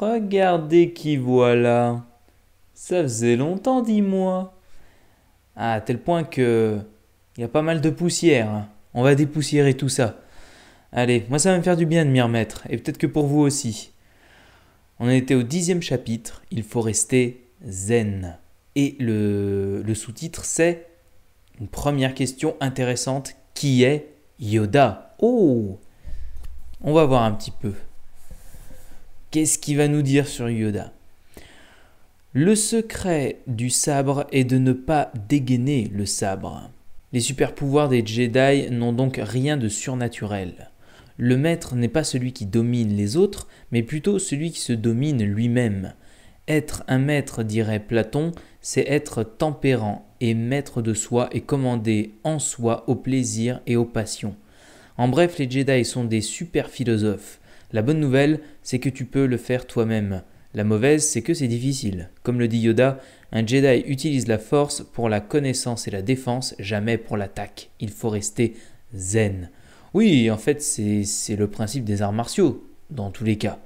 Regardez qui voilà. Ça faisait longtemps, dis-moi. Ah, à tel point que il y a pas mal de poussière. On va dépoussiérer tout ça. Allez, moi ça va me faire du bien de m'y remettre, et peut-être que pour vous aussi. On était au dixième chapitre, il faut rester zen. Et le, le sous-titre c'est une première question intéressante, qui est Yoda Oh On va voir un petit peu. Qu'est-ce qu'il va nous dire sur Yoda Le secret du sabre est de ne pas dégainer le sabre. Les super-pouvoirs des Jedi n'ont donc rien de surnaturel. Le maître n'est pas celui qui domine les autres, mais plutôt celui qui se domine lui-même. Être un maître, dirait Platon, c'est être tempérant et maître de soi et commander en soi au plaisir et aux passions. En bref, les Jedi sont des super philosophes. La bonne nouvelle, c'est que tu peux le faire toi-même. La mauvaise, c'est que c'est difficile. Comme le dit Yoda, un Jedi utilise la force pour la connaissance et la défense, jamais pour l'attaque. Il faut rester zen. Oui, en fait, c'est le principe des arts martiaux, dans tous les cas.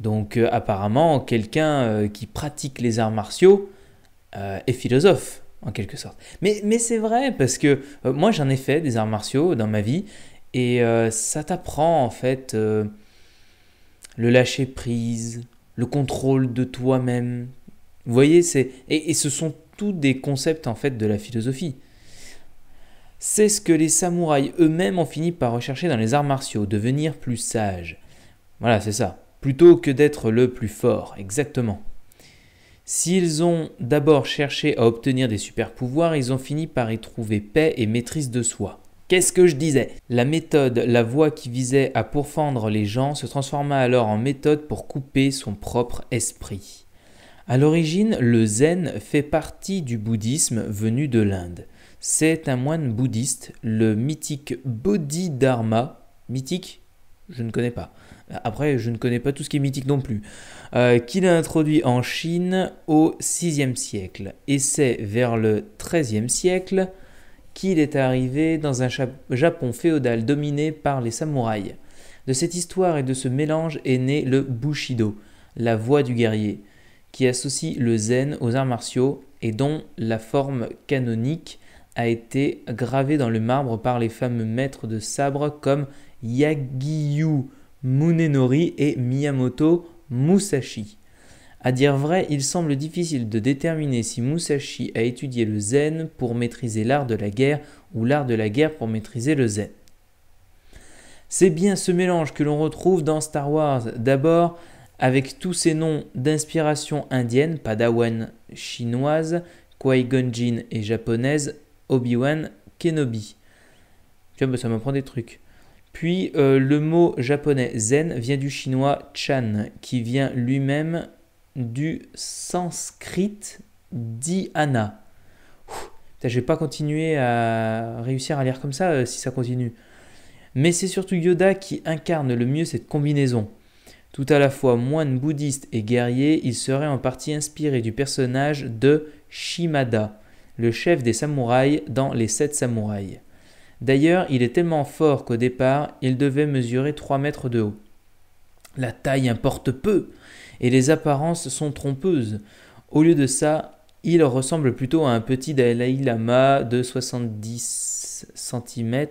Donc euh, apparemment, quelqu'un euh, qui pratique les arts martiaux euh, est philosophe, en quelque sorte. Mais, mais c'est vrai, parce que moi j'en ai fait des arts martiaux dans ma vie, et ça t'apprend en fait le lâcher prise, le contrôle de toi-même. Vous voyez, c'est et, ce sont tous des concepts en fait de la philosophie. C'est ce que les samouraïs eux-mêmes ont fini par rechercher dans les arts martiaux, devenir plus sage. Voilà, c'est ça. Plutôt que d'être le plus fort, exactement. S'ils ont d'abord cherché à obtenir des super pouvoirs, ils ont fini par y trouver paix et maîtrise de soi. Qu'est-ce que je disais La méthode, la voie qui visait à pourfendre les gens, se transforma alors en méthode pour couper son propre esprit. À l'origine, le zen fait partie du bouddhisme venu de l'Inde. C'est un moine bouddhiste, le mythique Bodhidharma. Mythique Je ne connais pas. Après, je ne connais pas tout ce qui est mythique non plus. Euh, qu'il a introduit en Chine au 6e siècle. Et c'est vers le 13e siècle qu'il est arrivé dans un Japon féodal dominé par les samouraïs. De cette histoire et de ce mélange est né le Bushido, la voie du guerrier, qui associe le zen aux arts martiaux et dont la forme canonique a été gravée dans le marbre par les fameux maîtres de sabre comme Yagyu Munenori et Miyamoto Musashi. À dire vrai, il semble difficile de déterminer si Musashi a étudié le zen pour maîtriser l'art de la guerre ou l'art de la guerre pour maîtriser le zen. C'est bien ce mélange que l'on retrouve dans Star Wars. D'abord, avec tous ces noms d'inspiration indienne, Padawan chinoise, Qui-Gon et japonaise, Obi-Wan Kenobi. Tiens, vois, bah, ça m'apprend des trucs. Puis euh, le mot japonais zen vient du chinois chan, qui vient lui-même du sanskrit dhyana. Je vais pas continuer à réussir à lire comme ça euh, si ça continue. Mais c'est surtout Yoda qui incarne le mieux cette combinaison. Tout à la fois moine bouddhiste et guerrier, il serait en partie inspiré du personnage de Shimada, le chef des samouraïs dans Les Sept Samouraïs. D'ailleurs, il est tellement fort qu'au départ, il devait mesurer 3 mètres de haut. La taille importe peu, et les apparences sont trompeuses. Au lieu de ça, il ressemble plutôt à un petit Dalai Lama de 70 cm.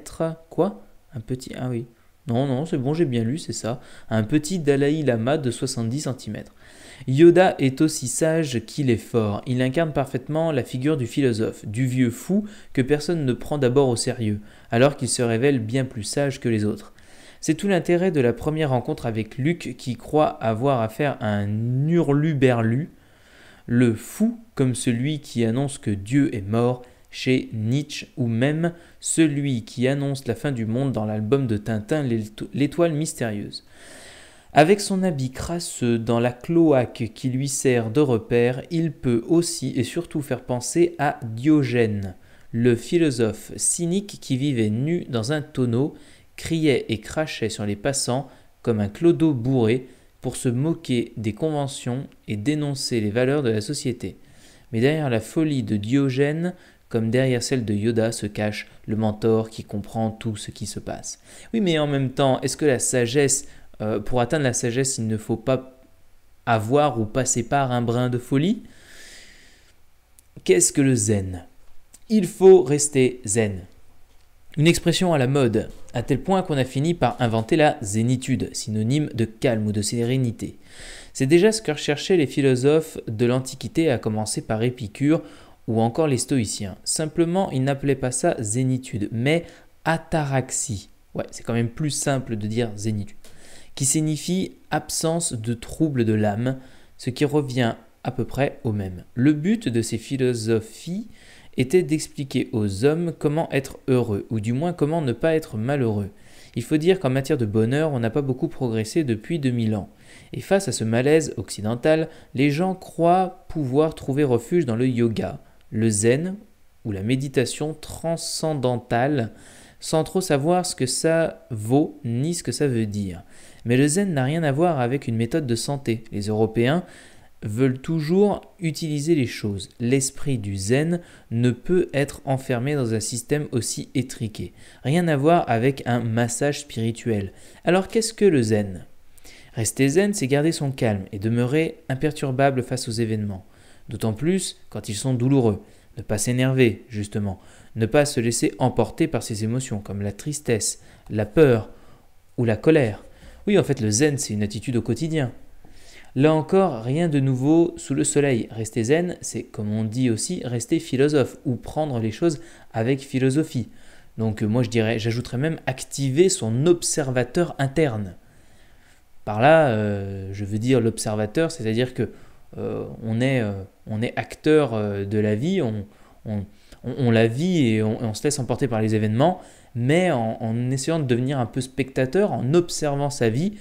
Quoi Un petit. Ah oui. Non, non, c'est bon, j'ai bien lu, c'est ça. Un petit Dalai Lama de 70 cm. Yoda est aussi sage qu'il est fort. Il incarne parfaitement la figure du philosophe, du vieux fou que personne ne prend d'abord au sérieux, alors qu'il se révèle bien plus sage que les autres. C'est tout l'intérêt de la première rencontre avec Luc qui croit avoir affaire à un hurluberlu, le fou comme celui qui annonce que Dieu est mort chez Nietzsche ou même celui qui annonce la fin du monde dans l'album de Tintin L'étoile mystérieuse. Avec son habit crasseux dans la cloaque qui lui sert de repère, il peut aussi et surtout faire penser à Diogène, le philosophe cynique qui vivait nu dans un tonneau criait et crachait sur les passants comme un clodo bourré pour se moquer des conventions et dénoncer les valeurs de la société. Mais derrière la folie de Diogène, comme derrière celle de Yoda se cache le mentor qui comprend tout ce qui se passe. Oui, mais en même temps, est-ce que la sagesse, euh, pour atteindre la sagesse, il ne faut pas avoir ou passer par un brin de folie Qu'est-ce que le zen Il faut rester zen. Une expression à la mode, à tel point qu'on a fini par inventer la zénitude, synonyme de calme ou de sérénité. C'est déjà ce que recherchaient les philosophes de l'Antiquité, à commencer par Épicure ou encore les stoïciens. Simplement, ils n'appelaient pas ça zénitude, mais ataraxie. Ouais, c'est quand même plus simple de dire zénitude. Qui signifie absence de trouble de l'âme, ce qui revient à peu près au même. Le but de ces philosophies était d'expliquer aux hommes comment être heureux, ou du moins comment ne pas être malheureux. Il faut dire qu'en matière de bonheur, on n'a pas beaucoup progressé depuis 2000 ans. Et face à ce malaise occidental, les gens croient pouvoir trouver refuge dans le yoga, le zen ou la méditation transcendantale, sans trop savoir ce que ça vaut ni ce que ça veut dire. Mais le zen n'a rien à voir avec une méthode de santé. Les Européens veulent toujours utiliser les choses. L'esprit du zen ne peut être enfermé dans un système aussi étriqué. Rien à voir avec un massage spirituel. Alors qu'est-ce que le zen Rester zen, c'est garder son calme et demeurer imperturbable face aux événements. D'autant plus quand ils sont douloureux. Ne pas s'énerver, justement. Ne pas se laisser emporter par ses émotions, comme la tristesse, la peur ou la colère. Oui, en fait, le zen, c'est une attitude au quotidien, Là encore, rien de nouveau sous le soleil. Rester zen, c'est comme on dit aussi rester philosophe ou prendre les choses avec philosophie. Donc moi je dirais, j'ajouterais même activer son observateur interne. Par là, euh, je veux dire l'observateur, c'est-à-dire que euh, on, est, euh, on est acteur de la vie, on, on, on, la vit et on, se laisse emporter par les événements, mais en, en, essayant de devenir un peu spectateur, en observant sa vie,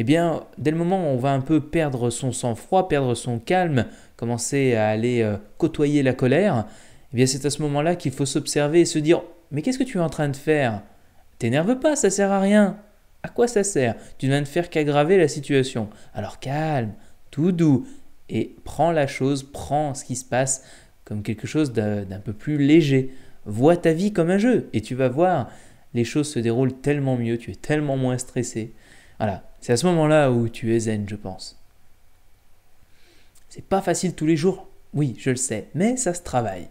eh bien, dès le moment où on va un peu perdre son sang-froid, perdre son calme, commencer à aller euh, côtoyer la colère, eh bien, c'est à ce moment-là qu'il faut s'observer et se dire Mais qu'est-ce que tu es en train de faire T'énerve pas, ça sert à rien. À quoi ça sert Tu ne viens de faire qu'aggraver la situation. Alors calme, tout doux, et prends la chose, prends ce qui se passe comme quelque chose d'un peu plus léger. Vois ta vie comme un jeu, et tu vas voir, les choses se déroulent tellement mieux, tu es tellement moins stressé. Voilà, c'est à ce moment-là où tu es zen, je pense. C'est pas facile tous les jours, oui, je le sais, mais ça se travaille.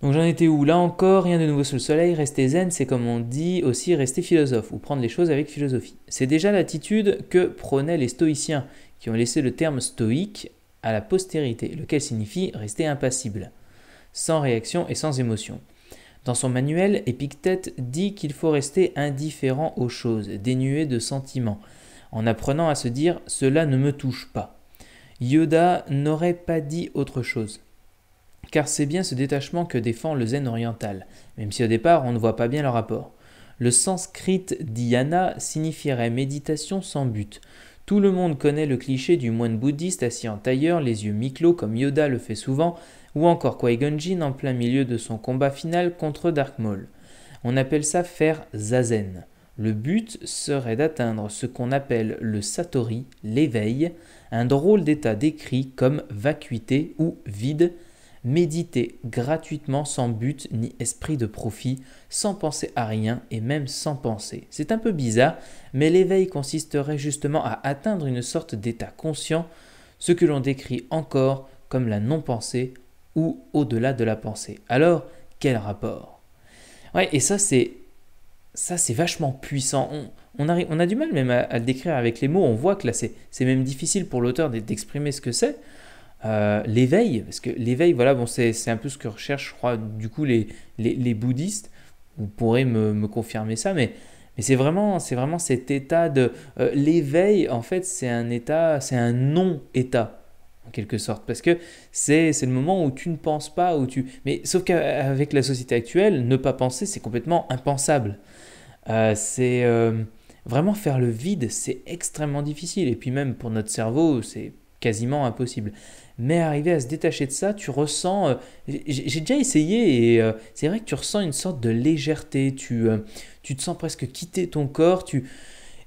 Donc j'en étais où Là encore, rien de nouveau sous le soleil, rester zen, c'est comme on dit aussi rester philosophe ou prendre les choses avec philosophie. C'est déjà l'attitude que prônaient les stoïciens, qui ont laissé le terme stoïque à la postérité, lequel signifie rester impassible, sans réaction et sans émotion. Dans son manuel, Épictète dit qu'il faut rester indifférent aux choses, dénué de sentiments, en apprenant à se dire cela ne me touche pas. Yoda n'aurait pas dit autre chose. Car c'est bien ce détachement que défend le zen oriental, même si au départ on ne voit pas bien le rapport. Le sanskrit dhyana signifierait méditation sans but. Tout le monde connaît le cliché du moine bouddhiste assis en tailleur, les yeux mi-clos comme Yoda le fait souvent, ou encore qui en plein milieu de son combat final contre Dark Maul. On appelle ça faire Zazen. Le but serait d'atteindre ce qu'on appelle le Satori, l'éveil, un drôle d'état décrit comme vacuité ou vide, méditer gratuitement sans but ni esprit de profit, sans penser à rien et même sans penser. C'est un peu bizarre, mais l'éveil consisterait justement à atteindre une sorte d'état conscient, ce que l'on décrit encore comme la non-pensée ou au-delà de la pensée. Alors, quel rapport Ouais, et ça c'est ça c'est vachement puissant. On, on, a, on, a, du mal même à, le décrire avec les mots. On voit que là c'est même difficile pour l'auteur d'exprimer ce que c'est. Euh, l'éveil, parce que l'éveil, voilà, bon, c'est un peu ce que recherchent, je crois, du coup, les, les, bouddhistes. Vous pourrez me, confirmer ça, mais, mais c'est vraiment, c'est vraiment cet état de... Euh, l'éveil, en fait, c'est un état, c'est un non-état quelque sorte, parce que c'est le moment où tu ne penses pas, où tu... Mais sauf qu'avec la société actuelle, ne pas penser, c'est complètement impensable. Euh, c'est euh, vraiment faire le vide, c'est extrêmement difficile, et puis même pour notre cerveau, c'est quasiment impossible. Mais arriver à se détacher de ça, tu ressens... Euh, j'ai déjà essayé, et c'est vrai que tu ressens une sorte de légèreté, tu, tu te sens presque quitter ton corps, tu...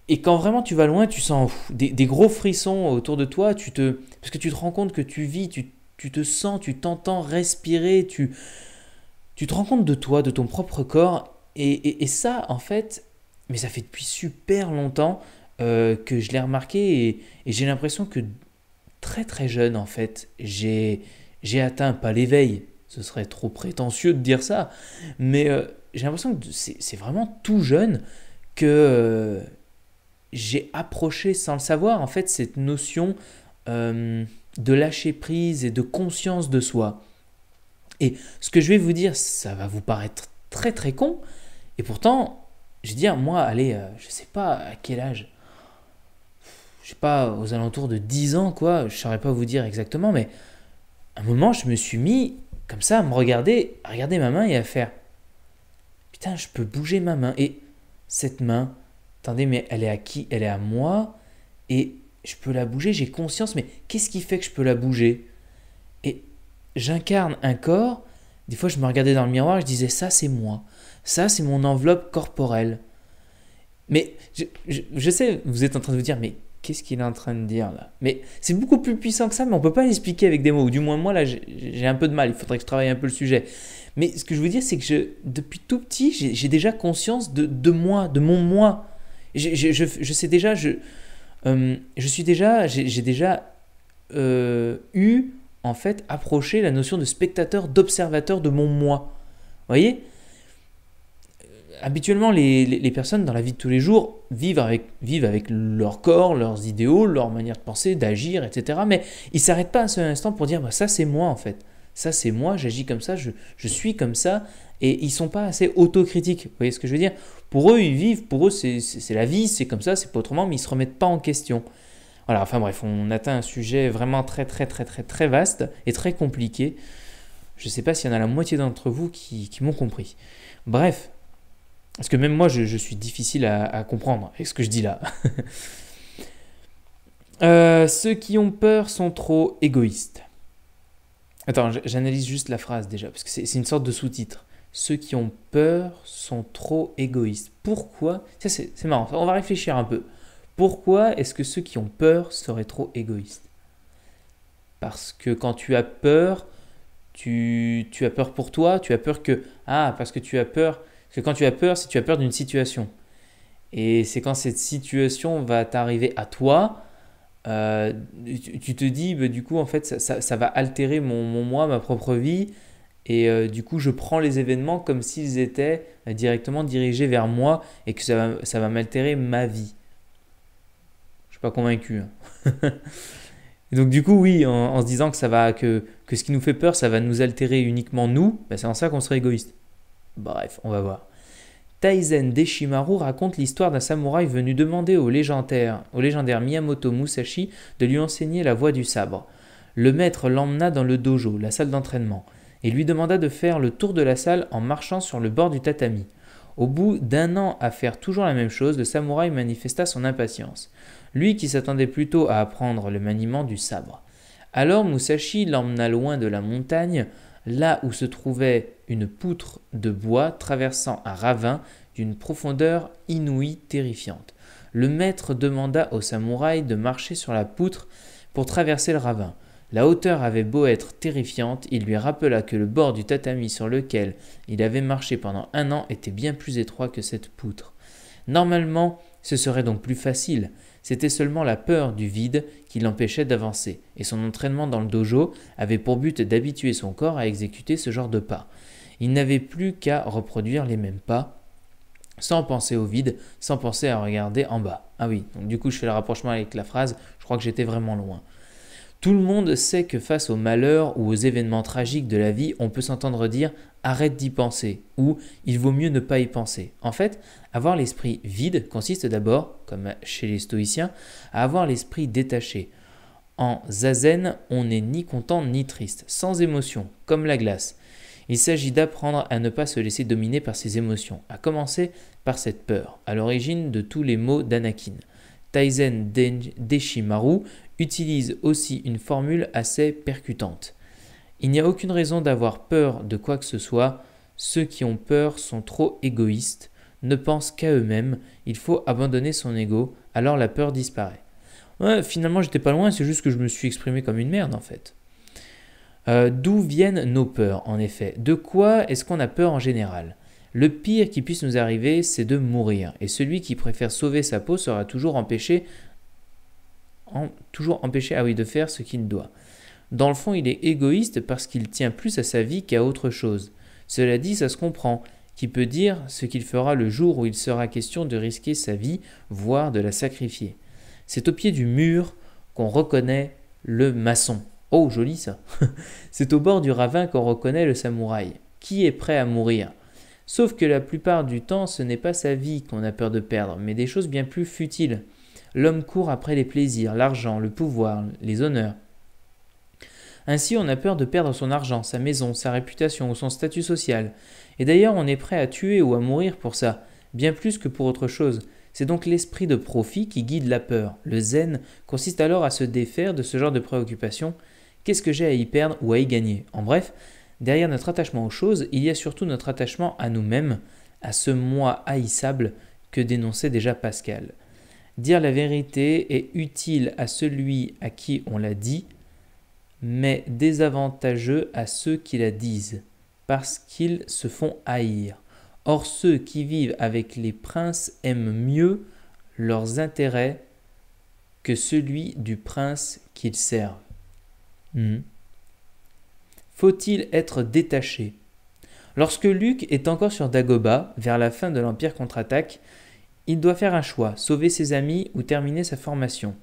Et quand vraiment tu vas loin, tu sens des, des, gros frissons autour de toi, tu te, parce que tu te rends compte que tu vis, tu, tu te sens, tu t'entends respirer, tu, tu te rends compte de toi, de ton propre corps. Et, et, ça, en fait, mais ça fait depuis super longtemps euh, que je l'ai remarqué et, j'ai l'impression que très très jeune, en fait, j'ai, j'ai atteint, pas l'éveil, ce serait trop prétentieux de dire ça, mais euh, j'ai l'impression que c'est, c'est vraiment tout jeune que... Euh, j'ai approché sans le savoir en fait cette notion euh, de lâcher prise et de conscience de soi. Et ce que je vais vous dire, ça va vous paraître très très con, et pourtant, je veux dire, moi, allez, euh, je sais pas à quel âge, je sais pas, aux alentours de 10 ans, quoi, je saurais pas vous dire exactement, mais à un moment, je me suis mis comme ça à me regarder, à regarder ma main et à faire Putain, je peux bouger ma main. Et cette main, attendez, mais elle est à qui Elle est à moi et je peux la bouger, j'ai conscience, mais qu'est-ce qui fait que je peux la bouger Et j'incarne un corps, des fois je me regardais dans le miroir, je disais ça c'est moi, ça c'est mon enveloppe corporelle. Mais je, sais, vous êtes en train de vous dire, mais qu'est-ce qu'il est en train de dire là Mais c'est beaucoup plus puissant que ça, mais on ne peut pas l'expliquer avec des mots, ou du moins moi là j'ai un peu de mal, il faudrait que je travaille un peu le sujet. Mais ce que je veux dire c'est que je, depuis tout petit, j'ai déjà conscience de, de moi, de mon moi je, je, sais déjà, je, euh, je suis déjà, j'ai déjà euh, eu en fait approché la notion de spectateur, d'observateur de mon moi. Vous voyez euh, Habituellement, les, les, personnes dans la vie de tous les jours vivent avec, vivent avec leur corps, leurs idéaux, leur manière de penser, d'agir, etc. Mais ils ne s'arrêtent pas à seul instant pour dire bah, ça c'est moi en fait ça c'est moi, j'agis comme ça, je, je, suis comme ça, et ils sont pas assez autocritiques. Vous voyez ce que je veux dire Pour eux, ils vivent, pour eux, c'est la vie, c'est comme ça, c'est pas autrement, mais ils se remettent pas en question. Voilà, enfin bref, on atteint un sujet vraiment très très très très très vaste et très compliqué. Je ne sais pas s'il y en a la moitié d'entre vous qui, qui m'ont compris. Bref, parce que même moi, je, je suis difficile à, comprendre avec ce que je dis là. Euh, ceux qui ont peur sont trop égoïstes. Attends, j'analyse juste la phrase déjà, parce que c'est une sorte de sous-titre. Ceux qui ont peur sont trop égoïstes. Pourquoi Ça, c'est marrant, on va réfléchir un peu. Pourquoi est-ce que ceux qui ont peur seraient trop égoïstes Parce que quand tu as peur, tu, tu, as peur pour toi, tu as peur que... Ah, parce que tu as peur... Parce que quand tu as peur, c'est tu as peur d'une situation. Et c'est quand cette situation va t'arriver à toi euh, tu, te dis, bah, du coup, en fait, ça, ça, va altérer mon, moi, ma propre vie. Et euh, du coup, je prends les événements comme s'ils étaient euh, directement dirigés vers moi et que ça va, ça va m'altérer ma vie. Je suis pas convaincu. Hein. donc du coup, oui, en, se disant que ça va que, que ce qui nous fait peur, ça va nous altérer uniquement nous, bah, c'est en ça qu'on serait égoïste. Bref, on va voir. Taizen Deshimaru raconte l'histoire d'un samouraï venu demander au légendaire, au légendaire Miyamoto Musashi de lui enseigner la voie du sabre. Le maître l'emmena dans le dojo, la salle d'entraînement, et lui demanda de faire le tour de la salle en marchant sur le bord du tatami. Au bout d'un an à faire toujours la même chose, le samouraï manifesta son impatience, lui qui s'attendait plutôt à apprendre le maniement du sabre. Alors Musashi l'emmena loin de la montagne, là où se trouvait une poutre de bois traversant un ravin d'une profondeur inouïe terrifiante. Le maître demanda au samouraï de marcher sur la poutre pour traverser le ravin. La hauteur avait beau être terrifiante, il lui rappela que le bord du tatami sur lequel il avait marché pendant un an était bien plus étroit que cette poutre. Normalement, ce serait donc plus facile. C'était seulement la peur du vide qui l'empêchait d'avancer, et son entraînement dans le dojo avait pour but d'habituer son corps à exécuter ce genre de pas. Il n'avait plus qu'à reproduire les mêmes pas sans penser au vide, sans penser à regarder en bas. Ah oui, donc du coup je fais le rapprochement avec la phrase, je crois que j'étais vraiment loin. Tout le monde sait que face aux malheurs ou aux événements tragiques de la vie, on peut s'entendre dire arrête d'y penser ou il vaut mieux ne pas y penser. En fait, avoir l'esprit vide consiste d'abord, comme chez les stoïciens, à avoir l'esprit détaché. En zazen, on n'est ni content ni triste, sans émotion, comme la glace. Il s'agit d'apprendre à ne pas se laisser dominer par ses émotions, à commencer par cette peur, à l'origine de tous les mots d'Anakin. Taizen Deshimaru utilise aussi une formule assez percutante. Il n'y a aucune raison d'avoir peur de quoi que ce soit, ceux qui ont peur sont trop égoïstes, ne pensent qu'à eux-mêmes, il faut abandonner son ego, alors la peur disparaît. finalement j'étais pas loin, c'est juste que je me suis exprimé comme une merde en fait. Euh, d'où viennent nos peurs, en effet De quoi est-ce qu'on a peur en général Le pire qui puisse nous arriver, c'est de mourir, et celui qui préfère sauver sa peau sera toujours empêché, toujours empêché ah oui, de faire ce qu'il doit. Dans le fond, il est égoïste parce qu'il tient plus à sa vie qu'à autre chose. Cela dit, ça se comprend. Qui peut dire ce qu'il fera le jour où il sera question de risquer sa vie, voire de la sacrifier C'est au pied du mur qu'on reconnaît le maçon. Oh, joli ça C'est au bord du ravin qu'on reconnaît le samouraï. Qui est prêt à mourir Sauf que la plupart du temps, ce n'est pas sa vie qu'on a peur de perdre, mais des choses bien plus futiles. L'homme court après les plaisirs, l'argent, le pouvoir, les honneurs. Ainsi, on a peur de perdre son argent, sa maison, sa réputation ou son statut social. Et d'ailleurs, on est prêt à tuer ou à mourir pour ça, bien plus que pour autre chose. C'est donc l'esprit de profit qui guide la peur. Le zen consiste alors à se défaire de ce genre de préoccupation Qu'est-ce que j'ai à y perdre ou à y gagner En bref, derrière notre attachement aux choses, il y a surtout notre attachement à nous-mêmes, à ce moi haïssable que dénonçait déjà Pascal. Dire la vérité est utile à celui à qui on la dit, mais désavantageux à ceux qui la disent, parce qu'ils se font haïr. Or ceux qui vivent avec les princes aiment mieux leurs intérêts que celui du prince qu'ils servent. Hmm. Faut-il être détaché Lorsque Luc est encore sur Dagoba, vers la fin de l'Empire contre-attaque, il doit faire un choix, sauver ses amis ou terminer sa formation.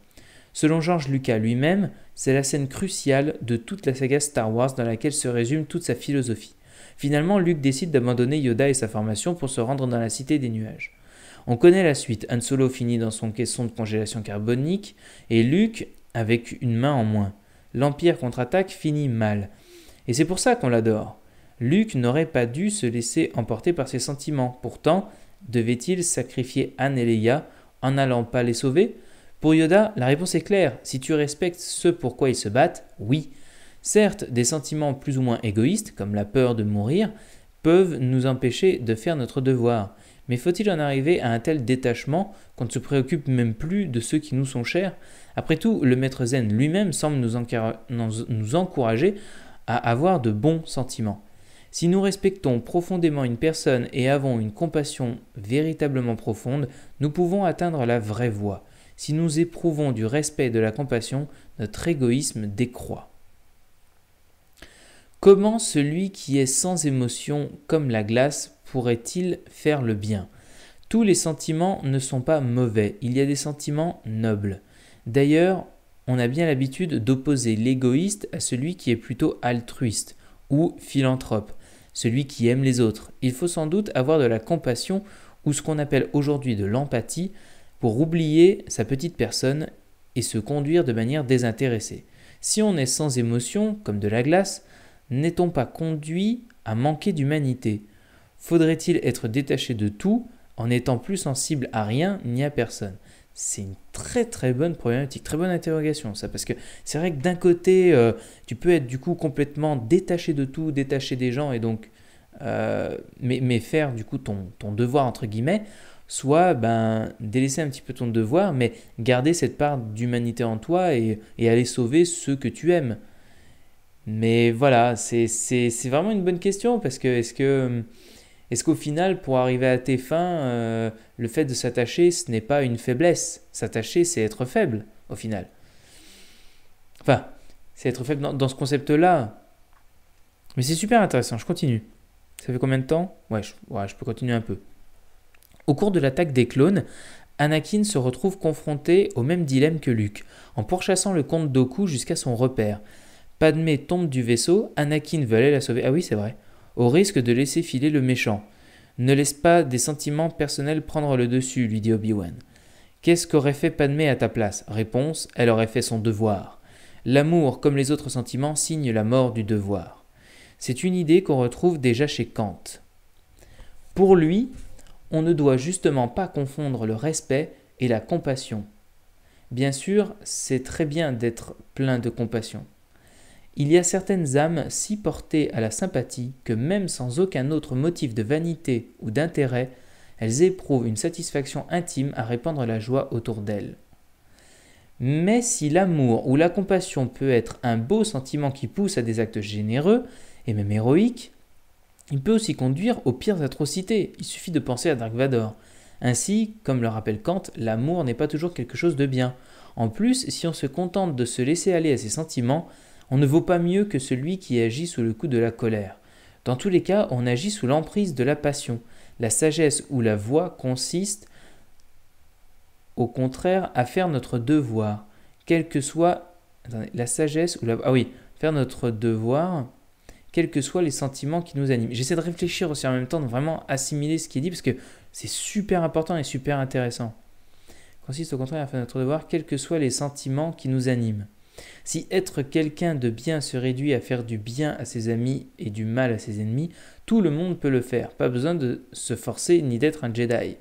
Selon George Lucas lui-même, c'est la scène cruciale de toute la saga Star Wars dans laquelle se résume toute sa philosophie. Finalement, Luke décide d'abandonner Yoda et sa formation pour se rendre dans la Cité des Nuages. On connaît la suite, Han Solo finit dans son caisson de congélation carbonique, et Luke avec une main en moins l'Empire contre-attaque finit mal. Et c'est pour ça qu'on l'adore. Luke n'aurait pas dû se laisser emporter par ses sentiments. Pourtant, devait-il sacrifier Anne et Leia en n'allant pas les sauver Pour Yoda, la réponse est claire. Si tu respectes ce pourquoi ils se battent, oui. Certes, des sentiments plus ou moins égoïstes, comme la peur de mourir, peuvent nous empêcher de faire notre devoir. Mais faut-il en arriver à un tel détachement qu'on ne se préoccupe même plus de ceux qui nous sont chers Après tout, le maître zen lui-même semble nous, encourager à avoir de bons sentiments. Si nous respectons profondément une personne et avons une compassion véritablement profonde, nous pouvons atteindre la vraie voie. Si nous éprouvons du respect et de la compassion, notre égoïsme décroît. Comment celui qui est sans émotion comme la glace pourrait-il faire le bien Tous les sentiments ne sont pas mauvais, il y a des sentiments nobles. D'ailleurs, on a bien l'habitude d'opposer l'égoïste à celui qui est plutôt altruiste ou philanthrope, celui qui aime les autres. Il faut sans doute avoir de la compassion ou ce qu'on appelle aujourd'hui de l'empathie pour oublier sa petite personne et se conduire de manière désintéressée. Si on est sans émotion, comme de la glace, n'est-on pas conduit à manquer d'humanité Faudrait-il être détaché de tout en étant plus sensible à rien ni à personne c'est une très très bonne problématique, très bonne interrogation ça, parce que c'est vrai que d'un côté, euh, tu peux être du coup complètement détaché de tout, détaché des gens, et donc, euh, mais, mais, faire du coup ton, ton, devoir entre guillemets, soit ben, délaisser un petit peu ton devoir, mais garder cette part d'humanité en toi et, et, aller sauver ceux que tu aimes. Mais voilà, c'est vraiment une bonne question, parce que est-ce que... Hum, est-ce qu'au final, pour arriver à tes fins, euh, le fait de s'attacher, ce n'est pas une faiblesse S'attacher, c'est être faible, au final. Enfin, c'est être faible dans, ce concept-là. Mais c'est super intéressant, je continue. Ça fait combien de temps ouais je, peux continuer un peu. Au cours de l'attaque des clones, Anakin se retrouve confronté au même dilemme que Luke, en pourchassant le comte Doku jusqu'à son repère. Padmé tombe du vaisseau, Anakin veut aller la sauver. Ah oui, c'est vrai au risque de laisser filer le méchant. Ne laisse pas des sentiments personnels prendre le dessus, lui dit Obi-Wan. Qu'est-ce qu'aurait fait Padmé à ta place Réponse Elle aurait fait son devoir. L'amour, comme les autres sentiments, signe la mort du devoir. C'est une idée qu'on retrouve déjà chez Kant. Pour lui, on ne doit justement pas confondre le respect et la compassion. Bien sûr, c'est très bien d'être plein de compassion, il y a certaines âmes si portées à la sympathie que même sans aucun autre motif de vanité ou d'intérêt, elles éprouvent une satisfaction intime à répandre la joie autour d'elles. Mais si l'amour ou la compassion peut être un beau sentiment qui pousse à des actes généreux et même héroïques, il peut aussi conduire aux pires atrocités. Il suffit de penser à Dark Vador. Ainsi, comme le rappelle Kant, l'amour n'est pas toujours quelque chose de bien. En plus, si on se contente de se laisser aller à ses sentiments, on ne vaut pas mieux que celui qui agit sous le coup de la colère. Dans tous les cas, on agit sous l'emprise de la passion. La sagesse ou la voix consiste au contraire à faire notre devoir, quel que soit la sagesse ou la ah oui, faire notre devoir, quels que soient les sentiments qui nous animent. J'essaie de réfléchir aussi en même temps, de vraiment assimiler ce qui est dit parce que c'est super important et super intéressant. Consiste au contraire à faire notre devoir, quels que soient les sentiments qui nous animent. Si être quelqu'un de bien se réduit à faire du bien à ses amis et du mal à ses ennemis, tout le monde peut le faire, pas besoin de se forcer ni d'être un Jedi.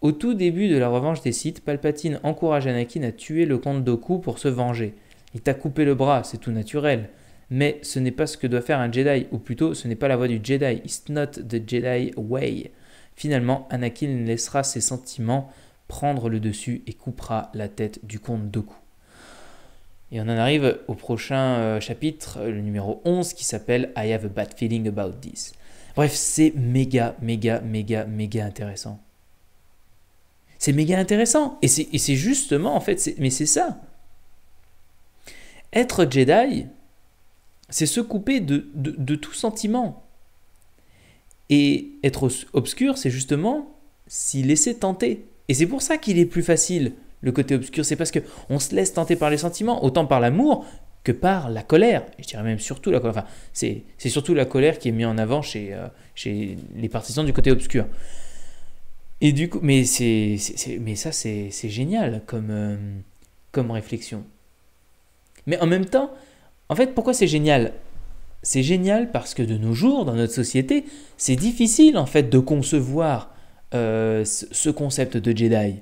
Au tout début de la revanche des Sith, Palpatine encourage Anakin à tuer le comte Doku pour se venger. Il t'a coupé le bras, c'est tout naturel. Mais ce n'est pas ce que doit faire un Jedi, ou plutôt ce n'est pas la voie du Jedi, it's not the Jedi way. Finalement, Anakin laissera ses sentiments prendre le dessus et coupera la tête du comte Doku. Et on en arrive au prochain euh, chapitre, euh, le numéro 11, qui s'appelle I have a bad feeling about this. Bref, c'est méga, méga, méga, méga intéressant. C'est méga intéressant. Et c'est justement, en fait, mais c'est ça. Être Jedi, c'est se couper de, de, tout sentiment. Et être obscur, c'est justement s'y laisser tenter. Et c'est pour ça qu'il est plus facile le côté obscur, c'est parce que on se laisse tenter par les sentiments, autant par l'amour que par la colère. Et je dirais même surtout la colère. Enfin, c'est surtout la colère qui est mise en avant euh, chez, les partisans du côté obscur. Et du coup, mais, c'est mais ça, c'est génial comme, euh, comme réflexion. Mais en même temps, en fait, pourquoi c'est génial C'est génial parce que de nos jours, dans notre société, c'est difficile en fait de concevoir euh, ce concept de Jedi.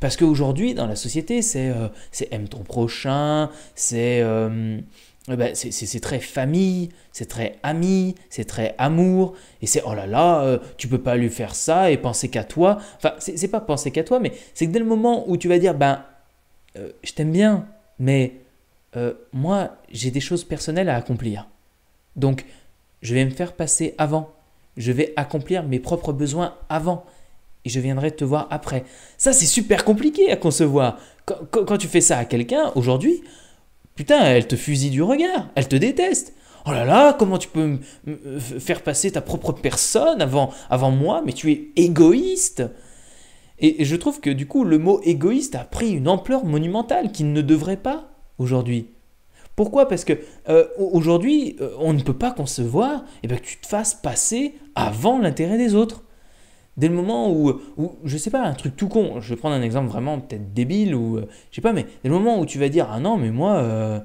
Parce qu'aujourd'hui, dans la société, c'est euh, aime ton prochain, c'est euh, ben, c'est très famille, c'est très ami, c'est très amour, et c'est oh là là, tu euh, tu peux pas lui faire ça et penser qu'à toi. Enfin, c'est pas penser qu'à toi, mais c'est que dès le moment où tu vas dire, ben, je t'aime bien, mais moi, j'ai des choses personnelles à accomplir. Donc, je vais me faire passer avant. Je vais accomplir mes propres besoins avant et je viendrai te voir après. Ça, c'est super compliqué à concevoir. Quand, tu fais ça à quelqu'un, aujourd'hui, putain, elle te fusille du regard, elle te déteste. Oh là là, comment tu peux faire passer ta propre personne avant, avant moi, mais tu es égoïste. Et, je trouve que du coup, le mot égoïste a pris une ampleur monumentale qu'il ne devrait pas aujourd'hui. Pourquoi Parce que euh, aujourd'hui, euh, on ne peut pas concevoir et eh bien, que tu te fasses passer avant l'intérêt des autres. Dès le moment où, je sais pas, un truc tout con, je vais prendre un exemple vraiment peut-être débile ou euh, je sais pas, mais dès le moment où tu vas dire ah non, mais moi, euh,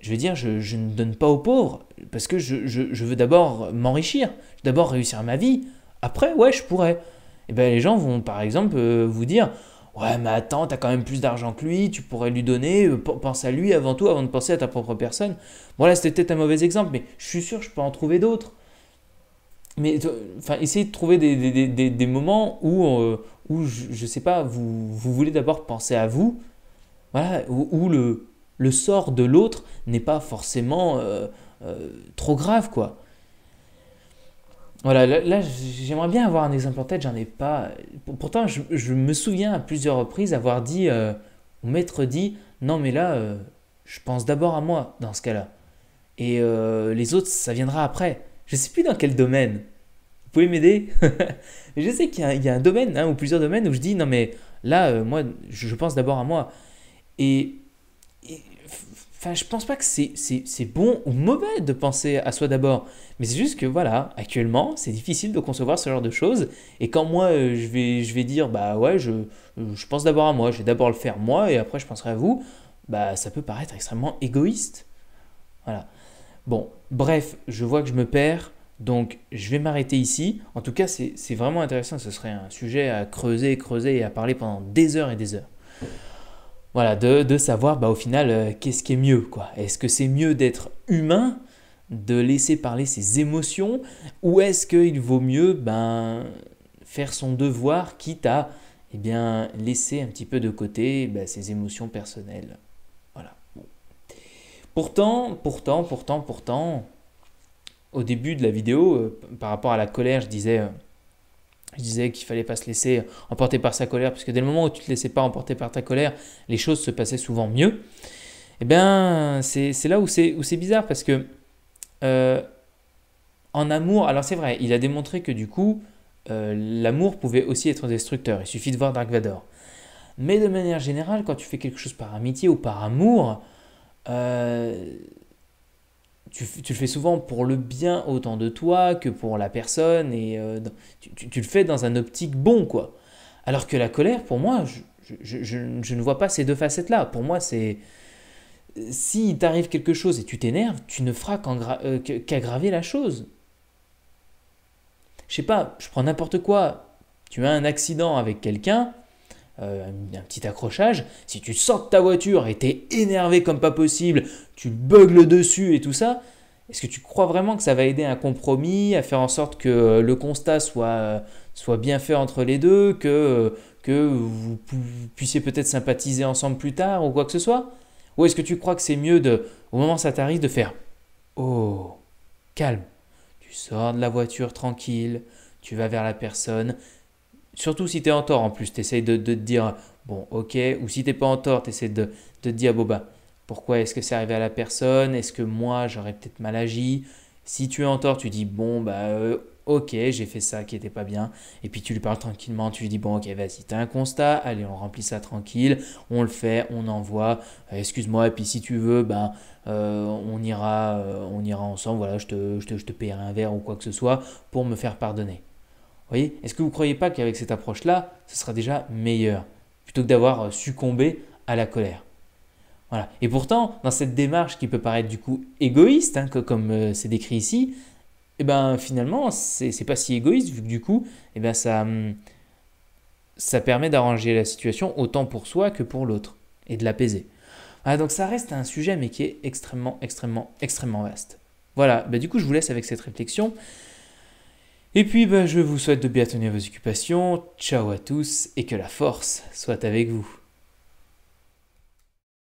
je vais dire je, ne donne pas aux pauvres parce que je, veux d'abord m'enrichir, d'abord réussir ma vie, après, ouais, je pourrais. Et eh bien les gens vont par exemple euh, vous dire Ouais, mais attends, t'as quand même plus d'argent que lui, tu pourrais lui donner, pense à lui avant tout, avant de penser à ta propre personne. Voilà, c'était peut-être un mauvais exemple, mais je suis sûr que je peux en trouver d'autres mais enfin, essayez de trouver des, des, des, des moments où, euh, où je ne sais pas, vous, vous voulez d'abord penser à vous, voilà, où, le, le sort de l'autre n'est pas forcément euh, euh, trop grave, quoi. Voilà, là, j'aimerais bien avoir un exemple en tête, j'en ai pas. Pourtant, je, je, me souviens à plusieurs reprises avoir dit, au maître dit, non mais là, je pense d'abord à moi dans ce cas-là. Et les autres, ça viendra après. Je sais plus dans quel domaine. Vous pouvez m'aider Je sais qu'il y, a un domaine hein, ou plusieurs domaines où je dis non mais là euh, moi je, pense d'abord à moi et, enfin je pense pas que c'est bon ou mauvais de penser à soi d'abord mais c'est juste que voilà actuellement c'est difficile de concevoir ce genre de choses et quand moi euh, je vais je vais dire bah ouais je, je pense d'abord à moi je vais d'abord le faire moi et après je penserai à vous bah ça peut paraître extrêmement égoïste voilà Bon, bref, je vois que je me perds. Donc je vais m'arrêter ici. En tout cas, c'est vraiment intéressant. Ce serait un sujet à creuser, creuser et à parler pendant des heures et des heures. Voilà, de, savoir bah, au final euh, qu'est-ce qui est mieux. quoi. Est-ce que c'est mieux d'être humain, de laisser parler ses émotions, ou est-ce qu'il vaut mieux ben, faire son devoir, quitte à eh bien, laisser un petit peu de côté ben, ses émotions personnelles Pourtant, pourtant, pourtant, pourtant, au début de la vidéo, euh, par rapport à la colère, je disais, qu'il euh, je disais qu'il fallait pas se laisser emporter par sa colère, parce que dès le moment où tu te laissais pas emporter par ta colère, les choses se passaient souvent mieux. Eh bien, c'est là où c'est bizarre, parce que euh, en amour, alors c'est vrai, il a démontré que du coup, l'amour pouvait aussi être destructeur. Il suffit de voir Dark Vador. Mais de manière générale, quand tu fais quelque chose par amitié ou par amour, euh, tu, le fais souvent pour le bien autant de toi que pour la personne, et euh, tu, le fais dans un optique bon, quoi. Alors que la colère, pour moi, je, ne vois pas ces deux facettes-là. Pour moi, c'est... Si t'arrive quelque chose et tu t'énerves, tu ne feras euh, qu'aggraver la chose. Je sais pas, je prends n'importe quoi. Tu as un accident avec quelqu'un, euh, un petit accrochage, si tu sors de ta voiture et t'es énervé comme pas possible, tu bugles dessus et tout ça, est-ce que tu crois vraiment que ça va aider à un compromis, à faire en sorte que euh, le constat soit, euh, soit bien fait entre les deux, que, que vous puissiez peut-être sympathiser ensemble plus tard ou quoi que ce soit Ou est-ce que tu crois que c'est mieux de, au moment où ça t'arrive, de faire Oh, calme, tu sors de la voiture tranquille, tu vas vers la personne, Surtout si tu es en tort en plus, tu essayes de, te dire bon, ok, ou si tu pas en tort, tu essaies de, te dire bon, bah, pourquoi est-ce que c'est arrivé à la personne Est-ce que moi j'aurais peut-être mal agi Si tu es en tort, tu dis bon, bah, euh, ok, j'ai fait ça qui n'était pas bien. Et puis tu lui parles tranquillement, tu lui dis bon, ok, vas-y, as un constat, allez, on remplit ça tranquille, on le fait, on envoie, euh, excuse-moi, et puis si tu veux, ben, euh, on, ira, on ira ensemble, voilà, je je, te, je te paierai un verre ou quoi que ce soit pour me faire pardonner voyez, est-ce que vous ne croyez pas qu'avec cette approche-là, ce sera déjà meilleur, plutôt que d'avoir euh, succombé à la colère voilà. Et pourtant, dans cette démarche qui peut paraître du coup égoïste, hein, comme euh, c'est décrit ici, eh ben, finalement, c'est pas si égoïste, vu que du coup, eh ben, ça, hum, ça permet d'arranger la situation autant pour soi que pour l'autre, et de l'apaiser. Ah, donc ça reste un sujet, mais qui est extrêmement, extrêmement, extrêmement vaste. Voilà, ben, du coup, je vous laisse avec cette réflexion. Et puis, ben, je vous souhaite de bien tenir vos occupations. Ciao à tous et que la force soit avec vous.